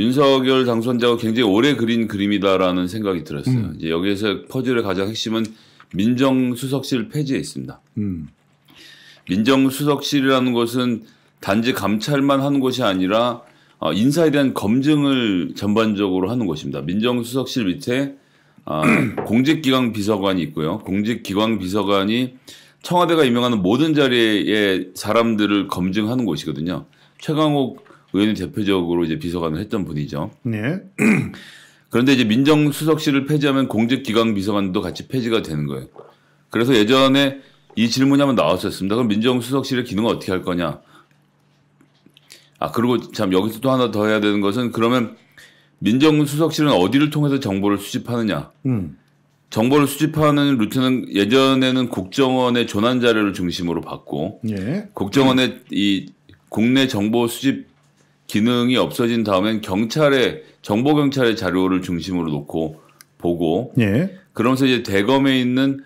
윤석열 당선자가 굉장히 오래 그린 그림이다라는 생각이 들었어요. 음. 이제 여기에서 퍼즐의 가장 핵심은 민정수석실 폐지에 있습니다. 음. 민정수석실이라는 것은 단지 감찰만 하는 것이 아니라 어, 인사에 대한 검증을 전반적으로 하는 것입니다. 민정수석실 밑에 아, 공직기강 비서관이 있고요. 공직기강 비서관이 청와대가 임명하는 모든 자리에 사람들을 검증하는 곳이거든요. 최강욱 의원이 대표적으로 이제 비서관을 했던 분이죠. 네. 그런데 이제 민정수석실을 폐지하면 공직기강 비서관도 같이 폐지가 되는 거예요. 그래서 예전에 이 질문이 한번 나왔었습니다. 그럼 민정수석실의 기능을 어떻게 할 거냐? 아, 그리고 참 여기서 또 하나 더 해야 되는 것은 그러면 민정수석실은 어디를 통해서 정보를 수집하느냐? 음. 정보를 수집하는 루트는 예전에는 국정원의 조난 자료를 중심으로 받고 예. 국정원의 이 국내 정보 수집 기능이 없어진 다음엔 경찰의 정보 경찰의 자료를 중심으로 놓고 보고 예. 그러면서 이제 대검에 있는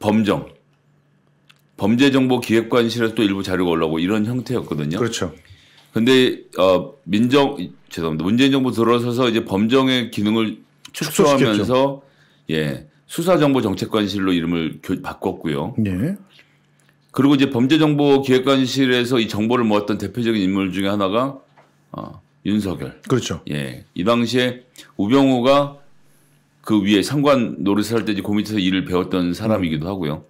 범정 범죄정보기획관실에서 또 일부 자료가 올라오고 이런 형태였거든요. 그렇죠. 근데 어 민정 죄송합니다. 문재인 정부 들어서서 이제 범정의 기능을 축소하면서 축소시켰죠. 예 수사정보정책관실로 이름을 바꿨고요. 예. 그리고 이제 범죄정보기획관실에서 이 정보를 모았던 대표적인 인물 중에 하나가 어, 윤석열. 그렇죠. 예. 이 당시에 우병우가 그 위에 상관 노릇을 할때 이제 그 밑에서 일을 배웠던 사람이기도 하고요.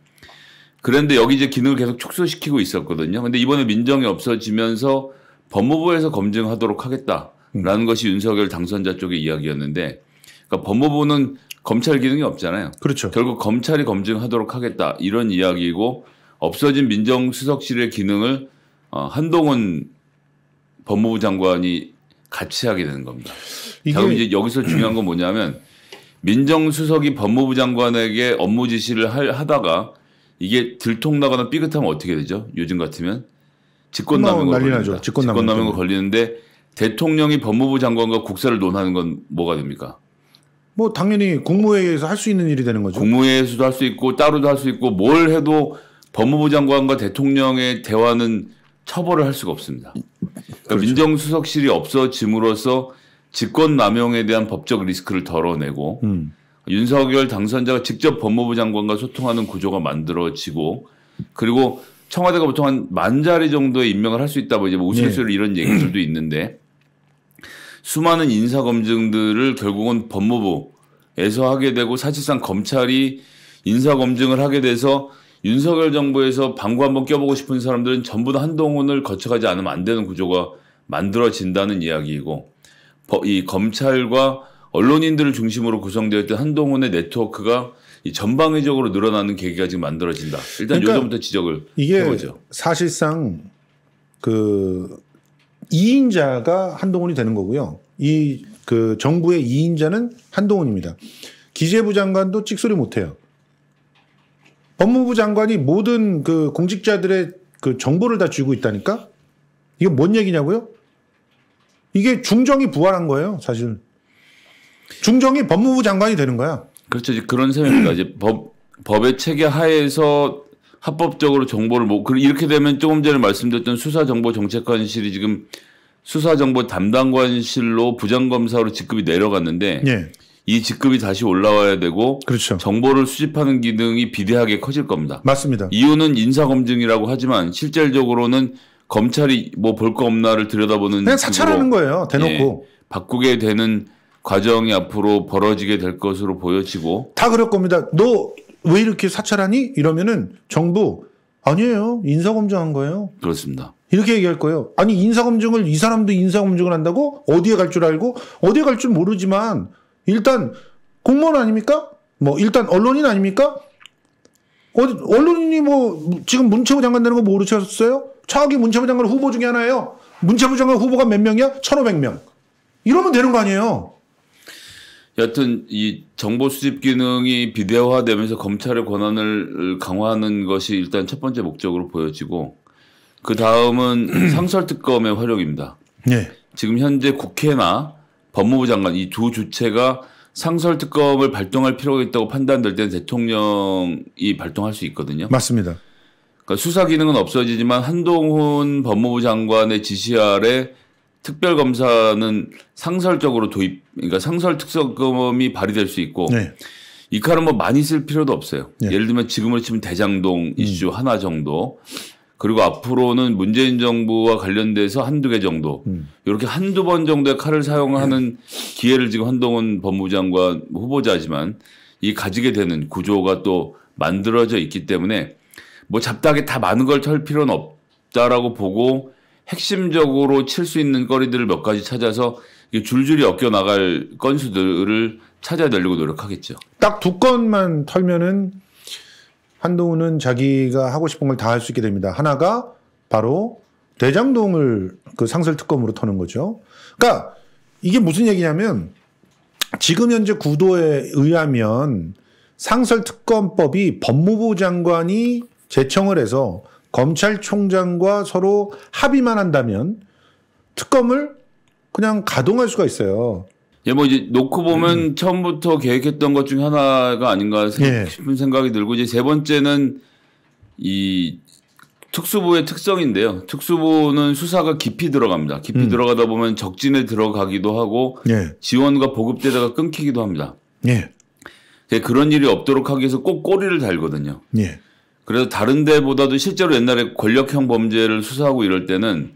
그런데 여기 이제 기능을 계속 축소시키고 있었거든요. 근데 이번에 민정이 없어지면서 법무부에서 검증하도록 하겠다라는 음. 것이 윤석열 당선자 쪽의 이야기였는데 그러니까 법무부는 검찰 기능이 없잖아요. 그렇죠. 결국 검찰이 검증하도록 하겠다 이런 이야기고 없어진 민정수석실의 기능을 어, 한동훈 법무부 장관이 같이 하게 되는 겁니다. 그럼 이제 여기서 중요한 건 뭐냐면 민정수석이 법무부 장관에게 업무 지시를 할, 하다가 이게 들통나거나 삐끗하면 어떻게 되죠? 요즘 같으면 직권남용걸립니직권남용 걸리는데 대통령이 법무부 장관과 국사를 논하는 건 뭐가 됩니까? 뭐 당연히 국무회의에서 할 수 있는 일이 되는 거죠. 국무회의에서도 할 수 있고 따로도 할 수 있고 뭘 해도 법무부 장관과 대통령의 대화는 처벌을 할 수가 없습니다. 그러니까 그렇죠. 민정수석실이 없어짐으로써 직권 남용에 대한 법적 리스크를 덜어내고 음. 윤석열 당선자가 직접 법무부 장관과 소통하는 구조가 만들어지고 그리고 청와대가 보통 한 만 자리 정도의 임명을 할 수 있다고 뭐 이제 뭐우수수소 예. 네. 이런 얘기들도 있는데 수많은 인사 검증들을 결국은 법무부에서 하게 되고 사실상 검찰이 인사 검증을 하게 돼서 윤석열 정부에서 방구 한번 껴보고 싶은 사람들은 전부 다 한동훈을 거쳐가지 않으면 안 되는 구조가 만들어진다는 이야기이고 이 검찰과 언론인들을 중심으로 구성되었던 한동훈의 네트워크가 이 전방위적으로 늘어나는 계기가 지금 만들어진다. 일단 그러니까 요점부터 지적을 이게 해보죠. 사실상 그 2인자가 한동훈이 되는 거고요. 이 그 정부의 2인자는 한동훈입니다. 기재부 장관도 찍소리 못해요. 법무부 장관이 모든 그 공직자들의 그 정보를 다 쥐고 있다니까? 이게 뭔 얘기냐고요? 이게 중정이 부활한 거예요, 사실. 중정이 법무부 장관이 되는 거야. 그렇죠. 이제 그런 셈입니다. 이제 법, 법의 체계 하에서 합법적으로 정보를 뭐, 이렇게 되면 조금 전에 말씀드렸던 수사정보정책관실이 지금 수사정보 담당관실로 부장검사로 직급이 내려갔는데 예. 이 직급이 다시 올라와야 되고 그렇죠. 정보를 수집하는 기능이 비대하게 커질 겁니다. 맞습니다. 이유는 인사검증이라고 하지만 실질적으로는 검찰이 뭐 볼 거 없나를 들여다보는 그냥 사찰하는 거예요. 대놓고 예, 바꾸게 되는 과정이 앞으로 벌어지게 될 것으로 보여지고 다 그럴 겁니다. 너 왜 이렇게 사찰하니? 이러면은 정부 아니에요. 인사검증한 거예요. 그렇습니다. 이렇게 얘기할 거예요. 아니 인사검증을 이 사람도 인사검증을 한다고 어디에 갈 줄 알고 어디에 갈 줄 모르지만 일단 공무원 아닙니까? 뭐 일단 언론인 아닙니까? 어디 언론인이 뭐 지금 문체부 장관 되는 거 모르셨어요? 차기 문체부 장관 후보 중에 하나예요. 문체부 장관 후보가 몇 명이야? 1,500명. 이러면 되는 거 아니에요. 여튼 이 정보 수집 기능이 비대화되면서 검찰의 권한을 강화하는 것이 일단 첫 번째 목적으로 보여지고 그 다음은 상설 특검의 활용입니다. 네. 지금 현재 국회나 법무부 장관 이 두 주체가 상설 특검을 발동할 필요가 있다고 판단될 때는 대통령이 발동할 수 있거든요. 맞습니다. 그러니까 수사 기능은 없어지지만 한동훈 법무부 장관의 지시 아래 특별검사는 상설적으로 도입, 그러니까 상설 특검이 발의될수 있고 네. 이 칼은 뭐 많이 쓸 필요도 없어요. 네. 예를 들면 지금으로 치면 대장동 음. 이슈 음. 하나 정도 그리고 앞으로는 문재인 정부와 관련돼서 한두 개 정도 음. 이렇게 한두 번 정도의 칼을 사용하는 네. 기회를 지금 한동훈 법무 장관 후보자지만 이 가지게 되는 구조가 또 만들어져 있기 때문에 뭐 잡다하게 다 많은 걸 털 필요는 없다라고 보고 핵심적으로 칠 수 있는 거리들을 몇 가지 찾아서 줄줄이 엮여 나갈 건수들을 찾아내려고 노력하겠죠. 딱 두 건만 털면은 한동훈은 자기가 하고 싶은 걸 다 할 수 있게 됩니다. 하나가 바로 대장동을 그 상설 특검으로 터는 거죠. 그러니까 이게 무슨 얘기냐면 지금 현재 구도에 의하면 상설 특검법이 법무부 장관이 제청을 해서 검찰총장과 서로 합의만 한다면 특검을 그냥 가동할 수가 있어요. 예, 뭐 이제 놓고 보면 음. 처음부터 계획했던 것중에 하나가 아닌가 예. 싶은 예. 생각이 들고 이제 세 번째는 이 특수부의 특성인데요. 특수부는 수사가 깊이 들어갑니다. 깊이 음. 들어가다 보면 적진에 들어가기도 하고 예. 지원과 보급되다가 끊기기도 합니다. 예. 예. 그런 일이 없도록 하기 위해서 꼭 꼬리를 달거든요. 예. 그래서 다른 데보다도 실제로 옛날에 권력형 범죄를 수사하고 이럴 때는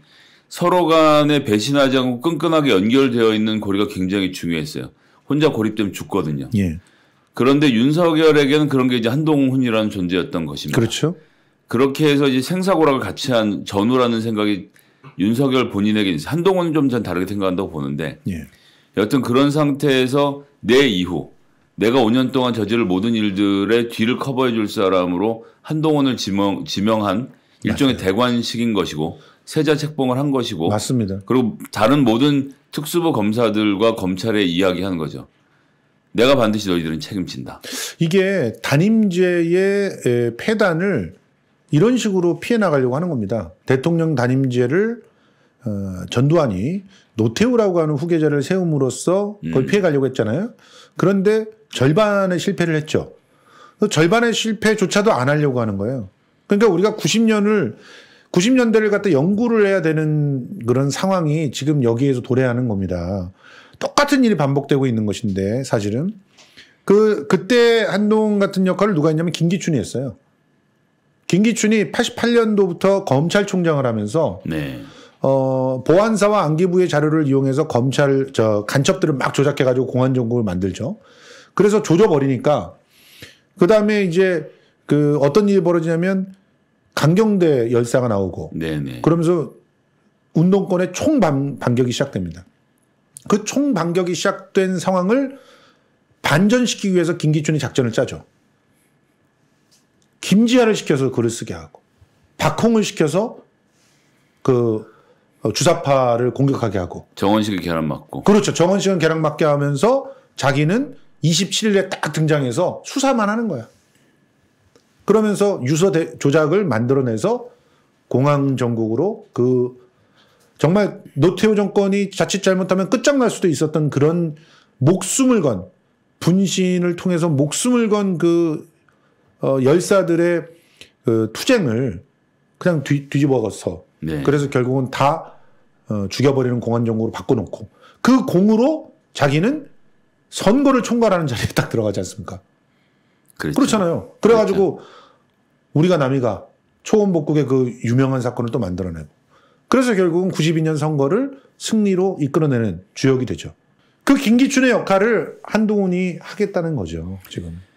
서로 간에 배신하지 않고 끈끈하게 연결되어 있는 고리가 굉장히 중요했어요. 혼자 고립되면 죽거든요. 예. 그런데 윤석열에게는 그런 게 이제 한동훈이라는 존재였던 것입니다. 그렇죠. 그렇게 해서 이제 생사고락을 같이 한 전우라는 생각이 윤석열 본인에게 한동훈은 좀 전 다르게 생각한다고 보는데 예. 여튼 그런 상태에서 내 이후 내가 5년 동안 저지를 모든 일들의 뒤를 커버해 줄 사람으로 한동훈을 지명, 지명한 일종의 맞아요. 대관식인 것이고 세자 책봉을 한 것이고 맞습니다. 그리고 다른 모든 특수부 검사들과 검찰에 이야기한 거죠. 내가 반드시 너희들은 책임진다. 이게 단임제의 폐단을 이런 식으로 피해 나가려고 하는 겁니다. 대통령 단임제를 어, 전두환이 노태우라고 하는 후계자를 세움으로써 그걸 음. 피해 가려고 했잖아요. 그런데 절반의 실패를 했죠. 그 절반의 실패조차도 안 하려고 하는 거예요. 그러니까 우리가 90년을 90년대를 갖다 연구를 해야 되는 그런 상황이 지금 여기에서 도래하는 겁니다. 똑같은 일이 반복되고 있는 것인데 사실은 그 그때 한동 같은 역할을 누가 했냐면 김기춘이 했어요. 김기춘이 88년도부터 검찰총장을 하면서 네. 어, 보안사와 안기부의 자료를 이용해서 검찰 저 간첩들을 막 조작해 가지고 공안 정국을 만들죠. 그래서 조져 버리니까 그다음에 이제 그 어떤 일이 벌어지냐면 강경대 열사가 나오고 네네. 그러면서 운동권의 총 반격이 시작됩니다. 그 총 반격이 시작된 상황을 반전시키기 위해서 김기춘이 작전을 짜죠. 김지아를 시켜서 글을 쓰게 하고 박홍을 시켜서 그 어, 주사파를 공격하게 하고 정원식이 계란 맞고 그렇죠. 정원식은 계란 맞게 하면서 자기는 27일에 딱 등장해서 수사만 하는 거야. 그러면서 유서 대, 조작을 만들어내서 공항 전국으로 그 정말 노태우 정권이 자칫 잘못하면 끝장날 수도 있었던 그런 목숨을 건 분신을 통해서 목숨을 건그 어, 열사들의 그 투쟁을 그냥 뒤, 뒤집어서 네. 그래서 결국은 다 어, 죽여버리는 공안 정국으로 바꿔놓고 그 공으로 자기는 선거를 총괄하는 자리에 딱 들어가지 않습니까? 그렇죠. 그렇잖아요 그래가지고 그렇죠. 우리가 남이가 초원 복국의 그 유명한 사건을 또 만들어내고 그래서 결국은 92년 선거를 승리로 이끌어내는 주역이 되죠. 그 김기춘의 역할을 한동훈이 하겠다는 거죠, 지금.